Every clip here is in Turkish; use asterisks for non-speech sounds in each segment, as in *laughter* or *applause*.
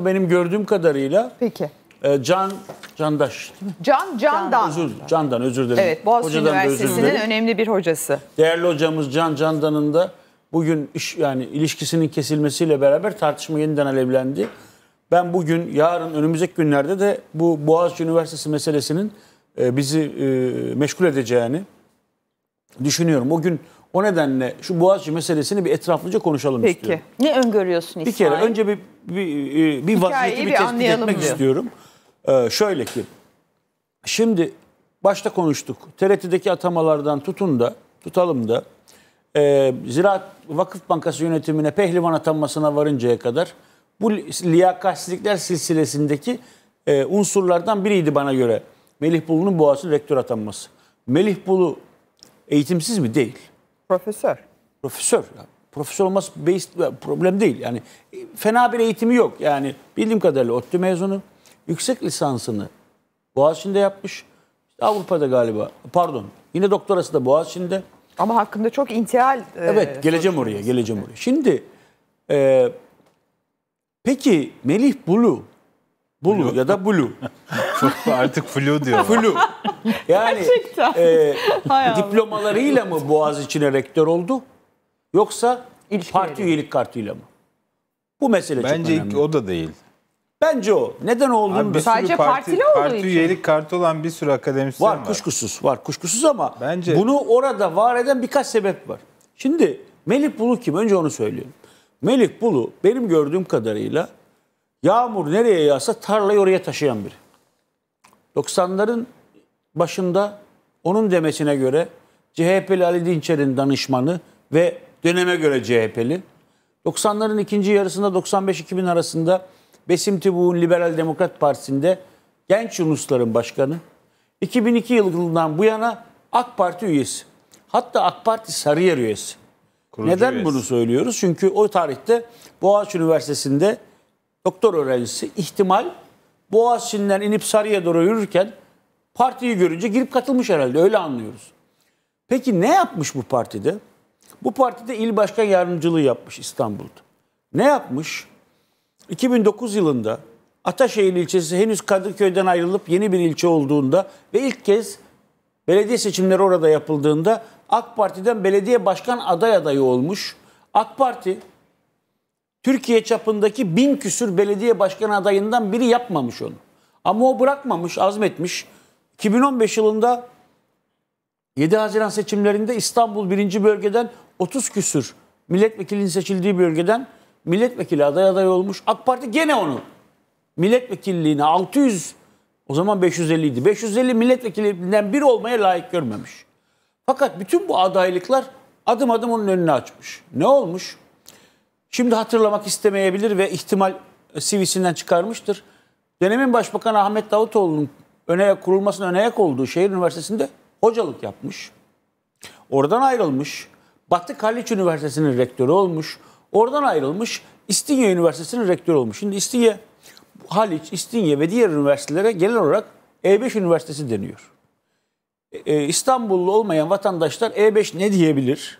benim gördüğüm kadarıyla Peki. E, Can Candaş. Can Candan. Özür, Candan özür dilerim. Evet Boğaziçi Hocadan Üniversitesi'nin önemli bir hocası. Değerli hocamız Can Candan'ın da bugün iş, yani ilişkisinin kesilmesiyle beraber tartışma yeniden alevlendi. Ben bugün yarın önümüzdeki günlerde de bu Boğaziçi Üniversitesi meselesinin e, bizi e, meşgul edeceğini düşünüyorum. Bugün. gün o nedenle şu Boğaziçi meselesini bir etraflıca konuşalım Peki. istiyorum. Peki. Ne öngörüyorsun İsmail? Bir kere önce bir bir, e, bir vaziyeti bir, bir etmek diyor. istiyorum. Ee, şöyle ki şimdi başta konuştuk. TRT'deki atamalardan tutun da tutalım da e, Ziraat Vakıf Bankası yönetimine pehlivan atanmasına varıncaya kadar bu liyakatsizlikler silsilesindeki e, unsurlardan biriydi bana göre. Melih Bulu'nun Boğaziçi rektör atanması. Melih Bulu eğitimsiz mi? Değil. Profesör. Profesör. Yani profesör olması problem değil. Yani e, fena bir eğitimi yok. Yani bildiğim kadarıyla ODTÜ mezunu. Yüksek lisansını Boğaziçi'nde yapmış. İşte Avrupa'da galiba. Pardon. Yine doktorası da Boğaziçi'nde. Ama hakkında çok intihal. E, evet geleceğim oraya geleceğim oraya. Şimdi e, peki Melih Bulu Blue ya da Blue. *laughs* Çok artık flu diyor. Flu. Yani e, *laughs* diplomalarıyla mı Boğaz içine rektör oldu? Yoksa İlişki parti veriyor. üyelik kartıyla mı? Bu mesele Bence çok önemli. Bence o da değil. Bence o. Neden olduğunu bir Sadece parti, partili olduğu parti için. üyelik kartı olan bir sürü akademisyen var. Var kuşkusuz. Var kuşkusuz ama Bence... bunu orada var eden birkaç sebep var. Şimdi Melih Bulu kim? Önce onu söyleyeyim. Melih Bulu benim gördüğüm kadarıyla Yağmur nereye yağsa tarlayı oraya taşıyan biri. 90'ların başında onun demesine göre CHP'li Ali Dinçer'in danışmanı ve döneme göre CHP'li. 90'ların ikinci yarısında 95-2000 arasında Besim Tibuğ'un Liberal Demokrat Partisi'nde genç Yunusların başkanı. 2002 yılından bu yana AK Parti üyesi. Hatta AK Parti Sarıyer üyesi. Kurucu Neden üyesi. bunu söylüyoruz? Çünkü o tarihte Boğaziçi Üniversitesi'nde doktor öğrencisi ihtimal Boğaziçi'nden inip Sarı'ya doğru yürürken partiyi görünce girip katılmış herhalde öyle anlıyoruz. Peki ne yapmış bu partide? Bu partide il başkan yardımcılığı yapmış İstanbul'da. Ne yapmış? 2009 yılında Ataşehir ilçesi henüz Kadıköy'den ayrılıp yeni bir ilçe olduğunda ve ilk kez belediye seçimleri orada yapıldığında AK Parti'den belediye başkan aday adayı olmuş. AK Parti Türkiye çapındaki bin küsür belediye başkanı adayından biri yapmamış onu. Ama o bırakmamış, azmetmiş. 2015 yılında 7 Haziran seçimlerinde İstanbul 1. bölgeden 30 küsür milletvekilinin seçildiği bölgeden milletvekili aday aday olmuş. AK Parti gene onu milletvekilliğine 600 o zaman 550 idi. 550 milletvekilinden biri olmaya layık görmemiş. Fakat bütün bu adaylıklar adım adım onun önünü açmış. Ne olmuş? Şimdi hatırlamak istemeyebilir ve ihtimal e, CV'sinden çıkarmıştır. Dönemin Başbakanı Ahmet Davutoğlu'nun öne kurulmasının önayak olduğu şehir üniversitesinde hocalık yapmış. Oradan ayrılmış. Batı Kaliç Üniversitesi'nin rektörü olmuş. Oradan ayrılmış. İstinye Üniversitesi'nin rektörü olmuş. Şimdi İstinye, Haliç, İstinye ve diğer üniversitelere genel olarak E5 Üniversitesi deniyor. E, e, İstanbullu olmayan vatandaşlar E5 ne diyebilir?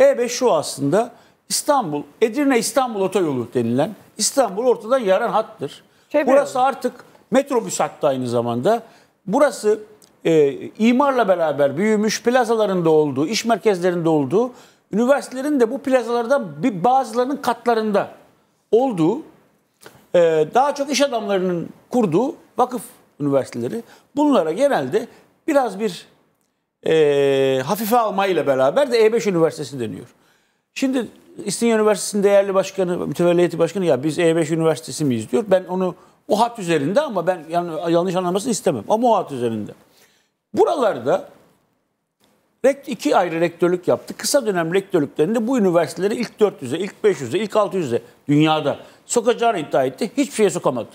E5 şu aslında İstanbul, Edirne-İstanbul otoyolu denilen İstanbul ortadan yaran hattır. Şey Burası artık metrobüs hattı aynı zamanda. Burası e, imarla beraber büyümüş plazalarında olduğu, iş merkezlerinde olduğu, üniversitelerin de bu plazalardan bir bazılarının katlarında olduğu, e, daha çok iş adamlarının kurduğu vakıf üniversiteleri. Bunlara genelde biraz bir e, hafife almayla beraber de E5 Üniversitesi deniyor. Şimdi İstinye Üniversitesi'nin değerli başkanı, mütevelliyeti başkanı ya biz E5 Üniversitesi miyiz diyor. Ben onu o hat üzerinde ama ben yani yanlış anlamasını istemem. Ama o hat üzerinde. Buralarda iki ayrı rektörlük yaptı. Kısa dönem rektörlüklerinde bu üniversiteleri ilk 400'e, ilk 500'e, ilk 600'e dünyada sokacağını iddia etti. Hiçbir şeye sokamadı.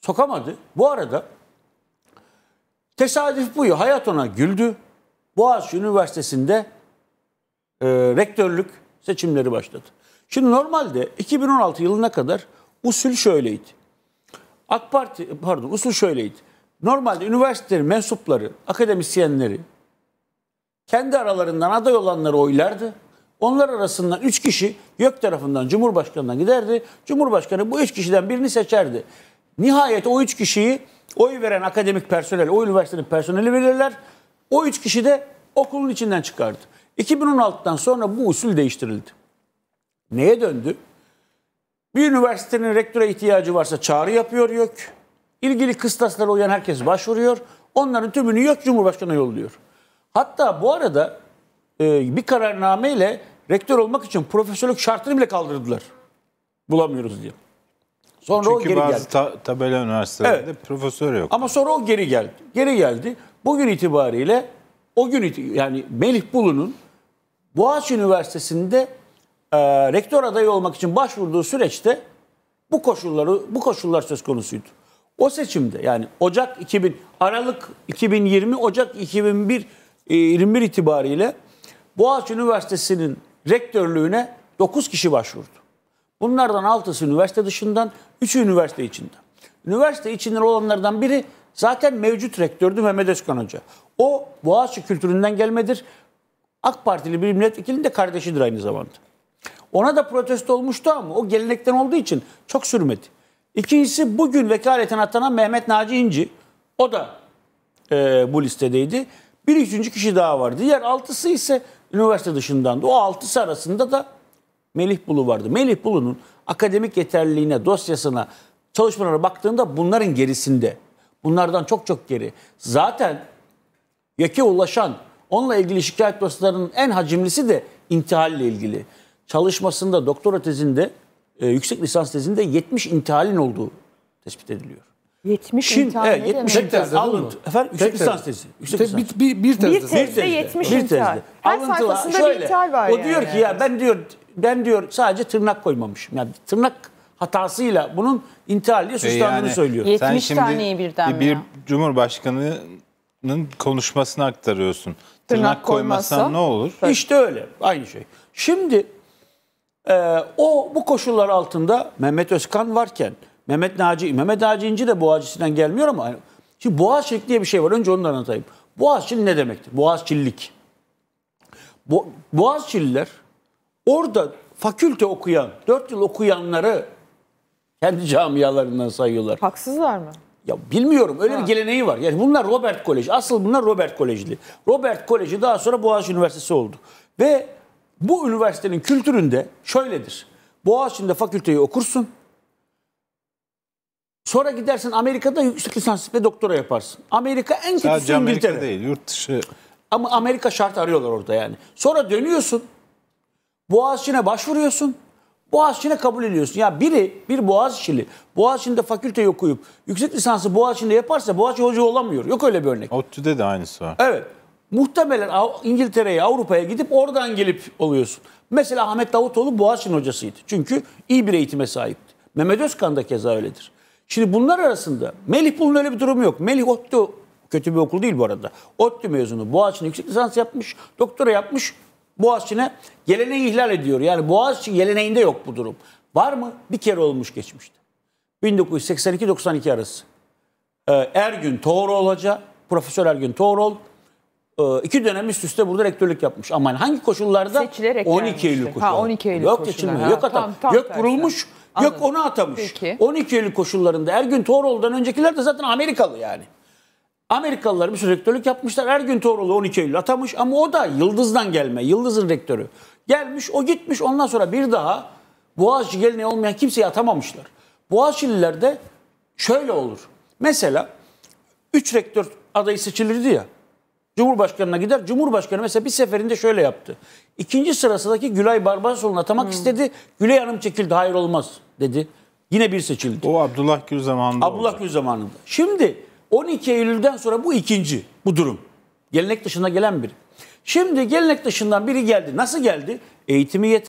Sokamadı. Bu arada tesadüf bu. Hayat ona güldü. Boğaziçi Üniversitesi'nde e, rektörlük seçimleri başladı. Şimdi normalde 2016 yılına kadar usul şöyleydi. AK Parti pardon usul şöyleydi. Normalde üniversitelerin mensupları, akademisyenleri kendi aralarından aday olanları oylardı. Onlar arasından üç kişi YÖK tarafından cumhurbaşkanından giderdi. Cumhurbaşkanı bu üç kişiden birini seçerdi. Nihayet o üç kişiyi oy veren akademik personel, o üniversitenin personeli verirler. O üç kişi de okulun içinden çıkardı. 2016'dan sonra bu usul değiştirildi. Neye döndü? Bir üniversitenin rektöre ihtiyacı varsa çağrı yapıyor yok. İlgili kıstaslara uyan herkes başvuruyor. Onların tümünü yok Cumhurbaşkanı yolluyor. Hatta bu arada e, bir kararnameyle rektör olmak için profesörlük şartını bile kaldırdılar. Bulamıyoruz diye. Sonra Çünkü o geri bazı geldi. Ta- tabela üniversitelerinde evet. profesör yok. Ama sonra o geri geldi. Geri geldi. Bugün itibariyle o gün yani Melih Bulu'nun Boğaziçi Üniversitesi'nde e, rektör adayı olmak için başvurduğu süreçte bu koşulları bu koşullar söz konusuydu. O seçimde yani Ocak 2000 Aralık 2020 Ocak 2001 e, 21 itibariyle Boğaziçi Üniversitesi'nin rektörlüğüne 9 kişi başvurdu. Bunlardan 6'sı üniversite dışından, 3'ü üniversite içinde. Üniversite içinde olanlardan biri zaten mevcut rektördü Mehmet Özkan Hoca. O Boğaziçi kültüründen gelmedir. AK Partili bir milletvekilinin de kardeşidir aynı zamanda. Ona da protesto olmuştu ama o gelenekten olduğu için çok sürmedi. İkincisi bugün vekaleten atanan Mehmet Naci İnci. O da e, bu listedeydi. Bir üçüncü kişi daha vardı Diğer altısı ise üniversite dışındandı. O altısı arasında da Melih Bulu vardı. Melih Bulu'nun akademik yeterliliğine, dosyasına, çalışmalara baktığında bunların gerisinde. Bunlardan çok çok geri. Zaten yeke ulaşan Onunla ilgili şikayet dosyalarının en hacimlisi de intihal ile ilgili. Çalışmasında, doktora tezinde, e, yüksek lisans tezinde 70 intihalin olduğu tespit ediliyor. 70 Şimdi, intihal evet, 70 demek? Tezde, alıntı, efendim, yüksek tek lisans tezi. Yüksek lisans. Bir, bir, tezde. bir tezde. Bir tezde 70 bir tezde. intihal. Her Alıntıla, sayfasında şöyle, bir intihal var O yani. diyor ki ya ben diyor ben diyor sadece tırnak koymamışım. Yani tırnak hatasıyla bunun intihal diye e suçlandığını yani, söylüyor. 70 taneyi birden bir, bir Cumhurbaşkanı Tırnak'ın konuşmasını aktarıyorsun. Tırnak, Tırnak koymazsan ne olur? İşte öyle. Aynı şey. Şimdi e, o bu koşullar altında Mehmet Özkan varken Mehmet Naci, Mehmet Naci İnci de Boğaziçi'nden gelmiyor ama hani, şimdi Boğaziçilik diye bir şey var. Önce onu da anlatayım. Boğaziçi ne demektir? Boğaziçilik. Bo Boğaziçi'liler orada fakülte okuyan, 4 yıl okuyanları kendi camialarından sayıyorlar. Haksızlar mı? Ya bilmiyorum öyle ha. bir geleneği var. Yani bunlar Robert Koleji. Asıl bunlar Robert Kolejili. Robert Koleji daha sonra Boğaziçi Üniversitesi oldu. Ve bu üniversitenin kültüründe şöyledir. Boğaziçi'nde fakülteyi okursun. Sonra gidersin Amerika'da yüksek lisans ve doktora yaparsın. Amerika en kötüsü Sadece İngiltere. Amerika değil yurt dışı. Ama Amerika şart arıyorlar orada yani. Sonra dönüyorsun. Boğaziçi'ne başvuruyorsun. Boğaziçi'ne kabul ediyorsun. Ya biri bir Boğaziçi'li Boğaziçi'nde fakülte okuyup yüksek lisansı Boğaziçi'nde yaparsa Boğaziçi hoca olamıyor. Yok öyle bir örnek. ODTÜ'de de aynısı var. Evet. Muhtemelen İngiltere'ye, Avrupa'ya gidip oradan gelip oluyorsun. Mesela Ahmet Davutoğlu Boğaziçi'nin hocasıydı. Çünkü iyi bir eğitime sahipti. Mehmet Özkan da keza öyledir. Şimdi bunlar arasında Melih Bulun öyle bir durumu yok. Melih ODTÜ kötü bir okul değil bu arada. ODTÜ mezunu Boğaziçi'nin yüksek lisans yapmış, doktora yapmış, Boğaziçi'ne geleneği ihlal ediyor. Yani Boğaziçi geleneğinde yok bu durum. Var mı? Bir kere olmuş geçmişte. 1982-92 arası. Ee, Ergün Toğrul Hoca, Profesör Ergün Toğrul ee, iki dönem üst üste burada rektörlük yapmış. Ama hani hangi koşullarda? Seçilerek 12 gelmişti. Eylül koşulları. Ha, 12 Eylül yok seçilmiyor. Yok atam. Tam, tam yok kurulmuş. Yok onu atamış. Peki. 12 Eylül koşullarında Ergün Toroğlu'dan öncekiler de zaten Amerikalı yani. Amerikalılar bir sürü rektörlük yapmışlar. Ergün Toroğlu 12 Eylül atamış ama o da Yıldız'dan gelme. Yıldız'ın rektörü. Gelmiş o gitmiş ondan sonra bir daha Boğaziçi geleneği olmayan kimseyi atamamışlar. Boğaziçi'lilerde şöyle olur. Mesela 3 rektör adayı seçilirdi ya. Cumhurbaşkanına gider. Cumhurbaşkanı mesela bir seferinde şöyle yaptı. İkinci sırasındaki Gülay Barbarosoğlu'nu atamak hmm. istedi. Gülay Hanım çekildi. Hayır olmaz dedi. Yine bir seçildi. O Abdullah Gül zamanında. Abdullah Gül zamanında. Şimdi 12 Eylül'den sonra bu ikinci bu durum. Gelenek dışına gelen biri. Şimdi gelenek dışından biri geldi. Nasıl geldi? Eğitimi yeter.